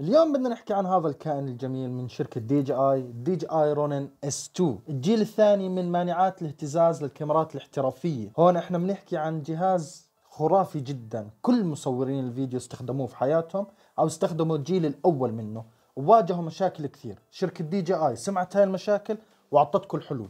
اليوم بدنا نحكي عن هذا الكائن الجميل من شركة دي جي اي دي جي اي رونين اس 2 الجيل الثاني من مانعات الاهتزاز للكاميرات الاحترافية هون احنا بنحكي عن جهاز خرافي جدا كل مصورين الفيديو استخدموه في حياتهم او استخدموا الجيل الاول منه وواجهوا مشاكل كثير شركة دي جي اي سمعت هاي المشاكل واعطتكم الحلول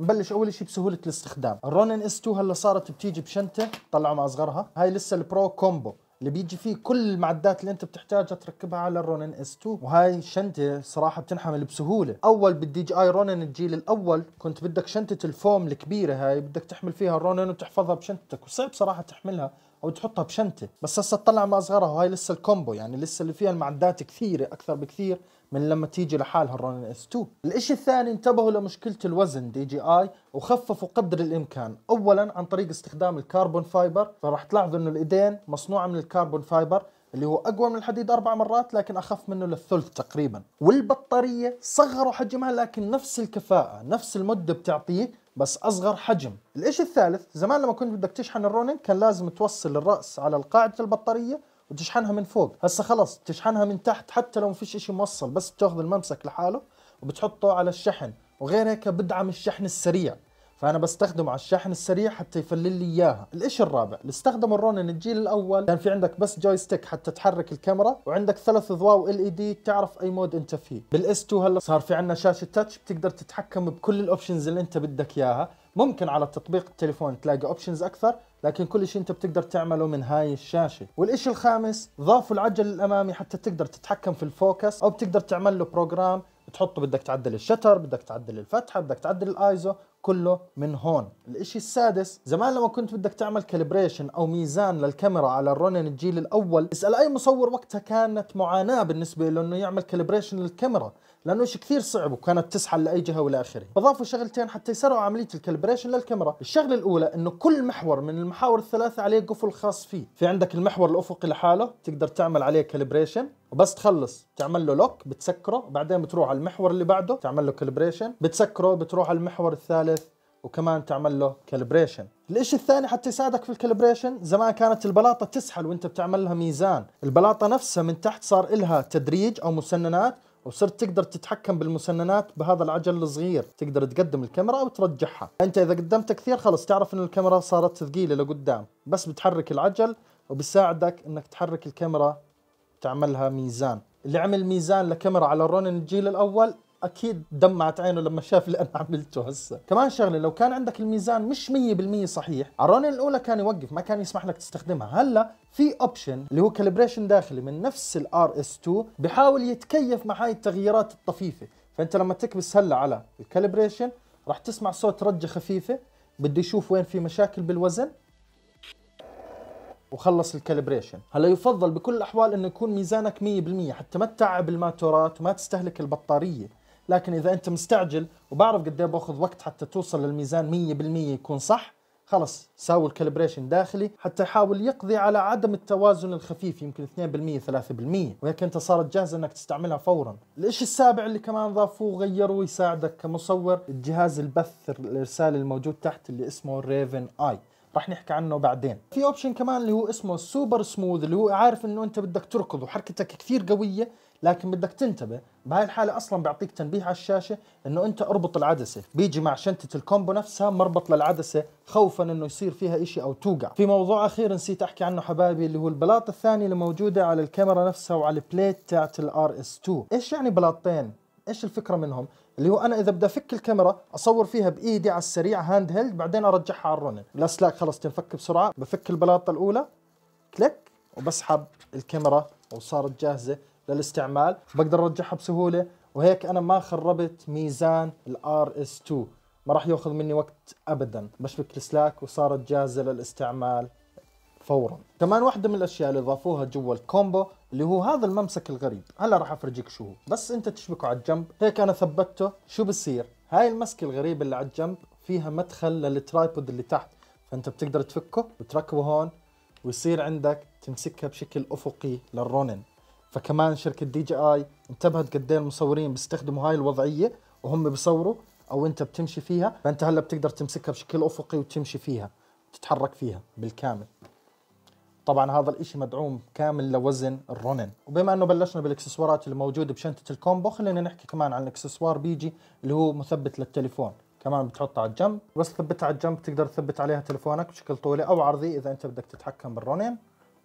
نبلش اول شيء بسهوله الاستخدام الرونن اس 2 هلا صارت بتيجي بشنطه طلعوا مع اصغرها هاي لسه البرو كومبو اللي بيجي فيه كل المعدات اللي انت بتحتاجها تركبها على الرونن اس 2 وهاي الشنطه صراحه بتنحمل بسهوله اول بالدي جي اي رونن الجيل الاول كنت بدك شنطه الفوم الكبيره هاي بدك تحمل فيها الرونن وتحفظها بشنطتك وصعب صراحه تحملها او تحطها بشنطه بس هسه تطلع مع اصغرها وهي لسه الكومبو يعني لسه اللي فيها المعدات كثيره اكثر بكثير من لما تيجي لحالها الرنن اس 2 الاشي الثاني انتبهوا لمشكلة الوزن دي جي اي وخففوا قدر الامكان اولا عن طريق استخدام الكربون فايبر فراح تلاحظوا انه الايدين مصنوعة من الكربون فايبر اللي هو اقوى من الحديد اربع مرات لكن اخف منه للثلث تقريبا والبطاريه صغروا حجمها لكن نفس الكفاءه نفس المده بتعطيه بس اصغر حجم الاشي الثالث زمان لما كنت بدك تشحن الرونين كان لازم توصل الراس على القاعده البطاريه وتشحنها من فوق هسه خلص تشحنها من تحت حتى لو ما فيش شيء موصل بس بتاخذ الممسك لحاله وبتحطه على الشحن وغير هيك بدعم الشحن السريع فانا بستخدمه على الشحن السريع حتى يفلل لي اياها الاشي الرابع اللي استخدمه الرونن الجيل الاول كان في عندك بس جوي ستيك حتى تحرك الكاميرا وعندك ثلاث اضواء ال اي دي تعرف اي مود انت فيه بالاس 2 هلا صار في عندنا شاشه تاتش بتقدر تتحكم بكل الاوبشنز اللي انت بدك اياها ممكن على تطبيق التليفون تلاقي اوبشنز اكثر لكن كل شيء انت بتقدر تعمله من هاي الشاشه والشيء الخامس ضافوا العجل الامامي حتى تقدر تتحكم في الفوكس او بتقدر تعمل له بروجرام تحطه بدك تعدل الشتر بدك تعدل الفتحه بدك تعدل الايزو كله من هون الاشي السادس زمان لما كنت بدك تعمل كالبريشن او ميزان للكاميرا على الرونن الجيل الاول اسال اي مصور وقتها كانت معاناه بالنسبه له انه يعمل كالبريشن للكاميرا لانه شيء كثير صعب وكانت تسحل لاي جهه والى اخره فضافوا شغلتين حتى يسرعوا عمليه الكالبريشن للكاميرا الشغله الاولى انه كل محور من المحاور الثلاثه عليه قفل خاص فيه في عندك المحور الافقي لحاله تقدر تعمل عليه كالبريشن وبس تخلص تعمل له لوك بتسكره بعدين بتروح على المحور اللي بعده تعمل له كالبريشن بتسكره بتروح على المحور الثالث وكمان تعمل له كالبريشن الاشي الثاني حتى يساعدك في الكالبريشن زمان كانت البلاطه تسحل وانت بتعمل لها ميزان البلاطه نفسها من تحت صار لها تدريج او مسننات وصرت تقدر تتحكم بالمسننات بهذا العجل الصغير تقدر تقدم الكاميرا وترجعها انت اذا قدمت كثير خلص تعرف ان الكاميرا صارت ثقيله لقدام بس بتحرك العجل وبساعدك انك تحرك الكاميرا تعملها ميزان اللي عمل ميزان لكاميرا على رونن الجيل الاول اكيد دمعت عينه لما شاف اللي انا عملته هسه كمان شغله لو كان عندك الميزان مش 100% صحيح الرنه الاولى كان يوقف ما كان يسمح لك تستخدمها هلا في اوبشن اللي هو كالبريشن داخلي من نفس الار اس 2 بحاول يتكيف مع هاي التغييرات الطفيفه فانت لما تكبس هلا على الكالبريشن راح تسمع صوت رجه خفيفه بده يشوف وين في مشاكل بالوزن وخلص الكالبريشن هلا يفضل بكل الاحوال انه يكون ميزانك 100% حتى ما تتعب الماتورات وما تستهلك البطاريه لكن اذا انت مستعجل وبعرف قد ايه باخذ وقت حتى توصل للميزان 100% يكون صح خلص ساوي الكالبريشن داخلي حتى يحاول يقضي على عدم التوازن الخفيف يمكن 2% 3% وهيك انت صارت جاهزه انك تستعملها فورا. الشيء السابع اللي كمان ضافوه وغيروه يساعدك كمصور الجهاز البث الارسالي الموجود تحت اللي اسمه ريفن اي راح نحكي عنه بعدين في اوبشن كمان اللي هو اسمه السوبر سموث اللي هو عارف انه انت بدك تركض وحركتك كثير قويه لكن بدك تنتبه بهاي الحالة أصلا بيعطيك تنبيه على الشاشة إنه أنت اربط العدسة بيجي مع شنطة الكومبو نفسها مربط للعدسة خوفا إنه يصير فيها إشي أو توقع في موضوع أخير نسيت أحكي عنه حبايبي اللي هو البلاط الثاني اللي موجودة على الكاميرا نفسها وعلى البليت تاعت الار اس 2 إيش يعني بلاطين؟ ايش الفكره منهم اللي هو انا اذا بدي افك الكاميرا اصور فيها بايدي على السريع هاند هيلد بعدين ارجعها على الرنن الاسلاك خلص تنفك بسرعه بفك البلاطه الاولى كليك وبسحب الكاميرا وصارت جاهزه للاستعمال بقدر ارجعها بسهوله وهيك انا ما خربت ميزان الار اس 2 ما راح ياخذ مني وقت ابدا بشبك السلاك وصارت جاهزه للاستعمال فورا كمان واحدة من الاشياء اللي ضافوها جوا الكومبو اللي هو هذا الممسك الغريب هلا راح افرجيك شو هو بس انت تشبكه على الجنب هيك انا ثبته شو بصير هاي المسكه الغريبه اللي على الجنب فيها مدخل للترايبود اللي تحت فانت بتقدر تفكه وتركبه هون ويصير عندك تمسكها بشكل افقي للرونن فكمان شركه دي جي اي انتبهت قد ايه المصورين بيستخدموا هاي الوضعيه وهم بيصوروا او انت بتمشي فيها فانت هلا بتقدر تمسكها بشكل افقي وتمشي فيها تتحرك فيها بالكامل طبعا هذا الاشي مدعوم كامل لوزن الرونن وبما انه بلشنا بالاكسسوارات اللي موجوده بشنطه الكومبو خلينا نحكي كمان عن الاكسسوار بيجي اللي هو مثبت للتليفون كمان بتحطه على الجنب بس ثبتها على الجنب تقدر تثبت عليها تليفونك بشكل طولي او عرضي اذا انت بدك تتحكم بالرونن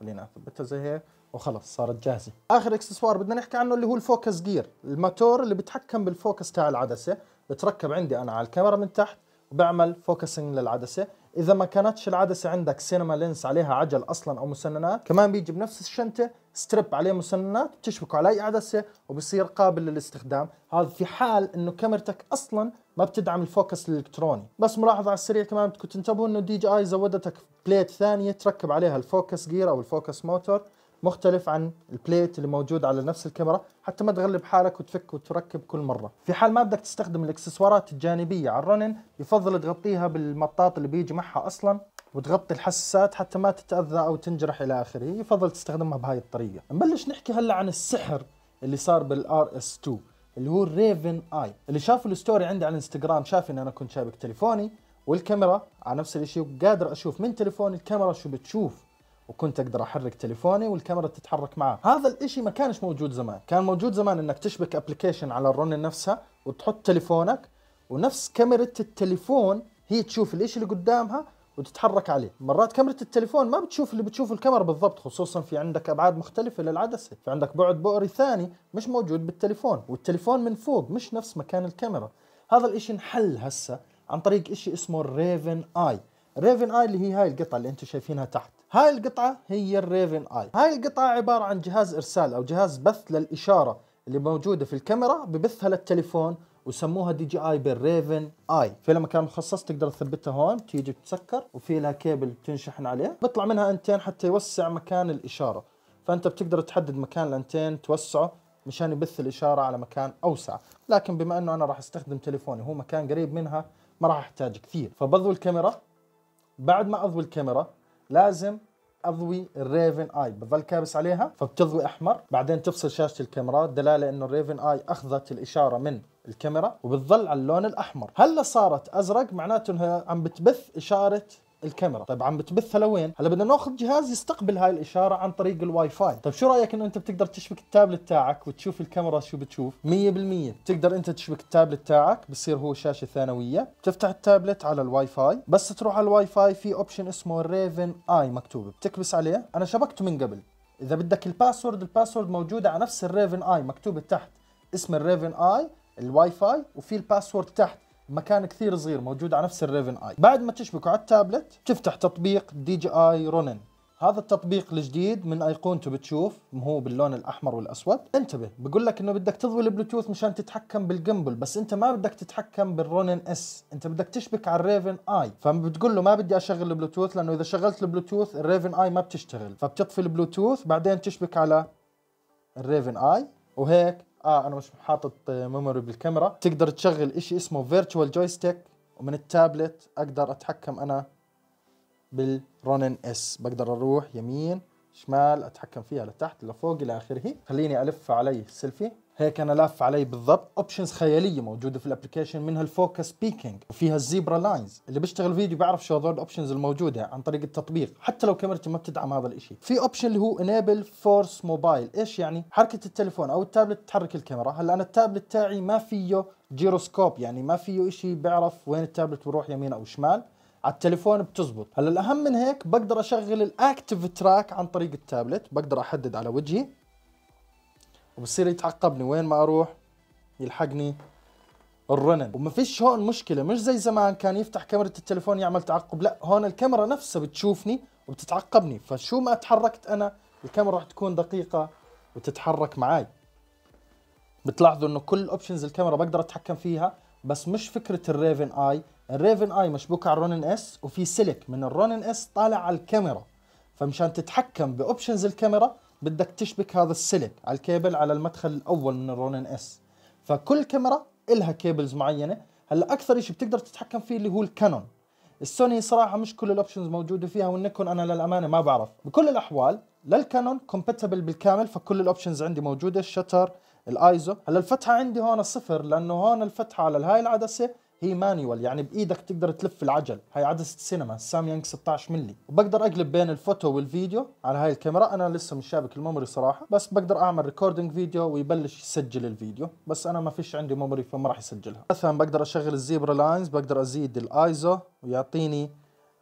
خلينا اثبتها زي هيك وخلص صارت جاهزه اخر اكسسوار بدنا نحكي عنه اللي هو الفوكس جير الماتور اللي بتحكم بالفوكس تاع العدسه بتركب عندي انا على الكاميرا من تحت وبعمل فوكسنج للعدسه اذا ما كانتش العدسه عندك سينما لينس عليها عجل اصلا او مسننات كمان بيجي بنفس الشنطه ستريب عليه مسننات بتشبكه على اي عدسه وبصير قابل للاستخدام هذا في حال انه كاميرتك اصلا ما بتدعم الفوكس الالكتروني بس ملاحظه على السريع كمان بدكم تنتبهوا انه دي جي اي زودتك بليت ثانيه تركب عليها الفوكس جير او الفوكس موتور مختلف عن البليت اللي موجود على نفس الكاميرا حتى ما تغلب حالك وتفك وتركب كل مره في حال ما بدك تستخدم الاكسسوارات الجانبيه على الرنن يفضل تغطيها بالمطاط اللي بيجي معها اصلا وتغطي الحساسات حتى ما تتاذى او تنجرح الى اخره يفضل تستخدمها بهاي الطريقه نبلش نحكي هلا عن السحر اللي صار بالار اس 2 اللي هو الريفن اي اللي شافوا الستوري عندي على الانستغرام شاف ان انا كنت شابك تليفوني والكاميرا على نفس الشيء وقادر اشوف من تليفوني الكاميرا شو بتشوف وكنت اقدر احرك تليفوني والكاميرا تتحرك معاه هذا الاشي ما كانش موجود زمان كان موجود زمان انك تشبك ابلكيشن على الرن نفسها وتحط تليفونك ونفس كاميرا التليفون هي تشوف الاشي اللي قدامها وتتحرك عليه مرات كاميرا التليفون ما بتشوف اللي بتشوفه الكاميرا بالضبط خصوصا في عندك ابعاد مختلفه للعدسه في عندك بعد بؤري ثاني مش موجود بالتليفون والتليفون من فوق مش نفس مكان الكاميرا هذا الاشي انحل هسه عن طريق اشي اسمه الريفن اي ريفن اي اللي هي هاي القطعه اللي انتم شايفينها تحت هاي القطعه هي الريفن اي هاي القطعه عباره عن جهاز ارسال او جهاز بث للاشاره اللي موجوده في الكاميرا ببثها للتليفون وسموها دي جي اي بالريفن اي في لها مكان مخصص تقدر تثبتها هون تيجي بتسكر وفي لها كيبل تنشحن عليه بيطلع منها انتين حتى يوسع مكان الاشاره فانت بتقدر تحدد مكان الانتين توسعه مشان يبث الاشاره على مكان اوسع لكن بما انه انا راح استخدم تليفوني هو مكان قريب منها ما راح احتاج كثير فبضوي الكاميرا بعد ما اضوي الكاميرا لازم اضوي الريفن اي بضل كابس عليها فبتضوي احمر بعدين تفصل شاشه الكاميرا دلاله انه الريفن اي اخذت الاشاره من الكاميرا وبتظل على اللون الاحمر هلا صارت ازرق معناته انها عم بتبث اشاره الكاميرا طيب عم بتبثها لوين هلا بدنا ناخذ جهاز يستقبل هاي الاشاره عن طريق الواي فاي طيب شو رايك انه انت بتقدر تشبك التابلت تاعك وتشوف الكاميرا شو بتشوف 100% بتقدر انت تشبك التابلت تاعك بصير هو شاشه ثانويه بتفتح التابلت على الواي فاي بس تروح على الواي فاي في اوبشن اسمه ريفن اي مكتوب بتكبس عليه انا شبكته من قبل اذا بدك الباسورد الباسورد موجوده على نفس الريفن اي مكتوبه تحت اسم الريفن اي الواي فاي وفي الباسورد تحت مكان كثير صغير موجود على نفس الريفن اي بعد ما تشبكه على التابلت تفتح تطبيق دي جي اي رونن هذا التطبيق الجديد من ايقونته بتشوف هو باللون الاحمر والاسود انتبه بقول لك انه بدك تضوي البلوتوث مشان تتحكم بالجمبل بس انت ما بدك تتحكم بالرونن اس انت بدك تشبك على الريفن اي فبتقول له ما بدي اشغل البلوتوث لانه اذا شغلت البلوتوث الريفن اي ما بتشتغل فبتطفي البلوتوث بعدين تشبك على الريفن اي وهيك اه انا مش حاطط ميموري بالكاميرا تقدر تشغل اشي اسمه فيرتشوال جويستيك ومن التابلت اقدر اتحكم انا بالرونن اس بقدر اروح يمين شمال اتحكم فيها لتحت لفوق الى اخره خليني الف علي السيلفي هيك انا لاف علي بالضبط اوبشنز خياليه موجوده في الابلكيشن منها الفوكس بيكينج وفيها الزيبرا لاينز اللي بيشتغل فيديو بيعرف شو هذول الاوبشنز الموجوده عن طريق التطبيق حتى لو كاميرتي ما بتدعم هذا الشيء في اوبشن اللي هو انيبل فورس موبايل ايش يعني حركه التليفون او التابلت تحرك الكاميرا هلا انا التابلت تاعي ما فيه جيروسكوب يعني ما فيه شيء بيعرف وين التابلت بروح يمين او شمال على التليفون بتزبط هلا الاهم من هيك بقدر اشغل الاكتف تراك عن طريق التابلت بقدر احدد على وجهي وبصير يتعقبني وين ما اروح يلحقني الرنن وما فيش هون مشكله مش زي زمان كان يفتح كاميرا التليفون يعمل تعقب لا هون الكاميرا نفسها بتشوفني وبتتعقبني فشو ما تحركت انا الكاميرا راح تكون دقيقه وتتحرك معي بتلاحظوا انه كل اوبشنز الكاميرا بقدر اتحكم فيها بس مش فكره الريفن اي الريفن اي مشبوك على الرونن اس وفي سلك من الرونن اس طالع على الكاميرا فمشان تتحكم باوبشنز الكاميرا بدك تشبك هذا السلك على الكيبل على المدخل الاول من الرونن اس فكل كاميرا إلها كيبلز معينه هلا اكثر شيء بتقدر تتحكم فيه اللي هو الكانون السوني صراحه مش كل الاوبشنز موجوده فيها والنيكون انا للامانه ما بعرف بكل الاحوال للكانون كومباتبل بالكامل فكل الاوبشنز عندي موجوده الشتر الايزو هلا الفتحه عندي هون صفر لانه هون الفتحه على الهاي العدسه هي مانيوال يعني بايدك تقدر تلف العجل هاي عدسه سينما ساميانج 16 ملي وبقدر اقلب بين الفوتو والفيديو على هاي الكاميرا انا لسه مش شابك الميموري صراحه بس بقدر اعمل ريكوردينج فيديو ويبلش يسجل الفيديو بس انا ما فيش عندي ميموري فما راح يسجلها مثلا بقدر اشغل الزيبرا لاينز بقدر ازيد الايزو ويعطيني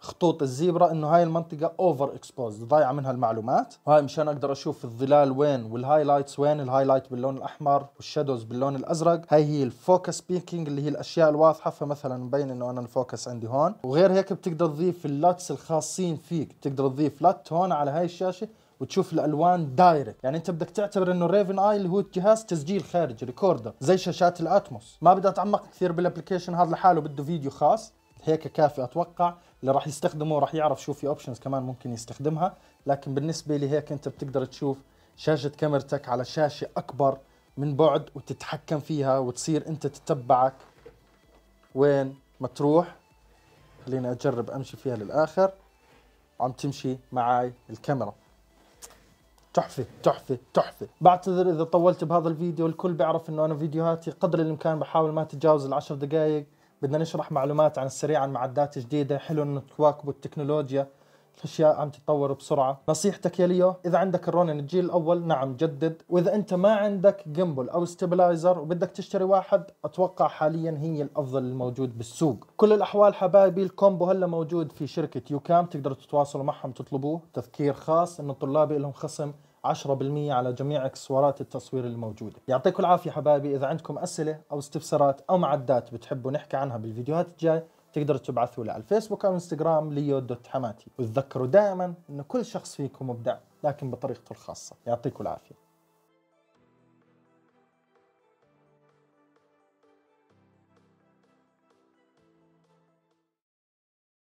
خطوط الزيبرا انه هاي المنطقه اوفر اكسبوز ضايعه منها المعلومات وهاي مشان اقدر اشوف الظلال وين والهايلايتس وين الهايلايت باللون الاحمر والشادوز باللون الازرق هاي هي الفوكس بيكينج اللي هي الاشياء الواضحه فمثلا مبين انه انا الفوكس عندي هون وغير هيك بتقدر تضيف اللاتس الخاصين فيك بتقدر تضيف لات هون على هاي الشاشه وتشوف الالوان دايركت يعني انت بدك تعتبر انه ريفن اي اللي هو جهاز تسجيل خارجي ريكوردر زي شاشات الاتموس ما بدي اتعمق كثير بالابلكيشن هذا لحاله بده فيديو خاص هيك كافي اتوقع اللي راح يستخدمه راح يعرف شو في اوبشنز كمان ممكن يستخدمها لكن بالنسبه لي هيك انت بتقدر تشوف شاشه كاميرتك على شاشه اكبر من بعد وتتحكم فيها وتصير انت تتبعك وين ما تروح خليني اجرب امشي فيها للاخر عم تمشي معي الكاميرا تحفة تحفة تحفة بعتذر إذا طولت بهذا الفيديو الكل بيعرف إنه أنا فيديوهاتي قدر الإمكان بحاول ما تتجاوز العشر دقايق بدنا نشرح معلومات عن السريع عن معدات جديده حلو انه تواكبوا التكنولوجيا الاشياء عم تتطور بسرعه نصيحتك يا ليو اذا عندك الرونن الجيل الاول نعم جدد واذا انت ما عندك جيمبل او ستيبلايزر وبدك تشتري واحد اتوقع حاليا هي الافضل الموجود بالسوق كل الاحوال حبايبي الكومبو هلا موجود في شركه يوكام تقدروا تتواصلوا معهم تطلبوه تذكير خاص انه الطلاب لهم خصم 10% على جميع اكسسوارات التصوير الموجوده يعطيكم العافيه حبايبي اذا عندكم اسئله او استفسارات او معدات بتحبوا نحكي عنها بالفيديوهات الجاي تقدروا تبعثوا لي على الفيسبوك او انستغرام ليو دوت حماتي وتذكروا دائما ان كل شخص فيكم مبدع لكن بطريقته الخاصه يعطيكم العافيه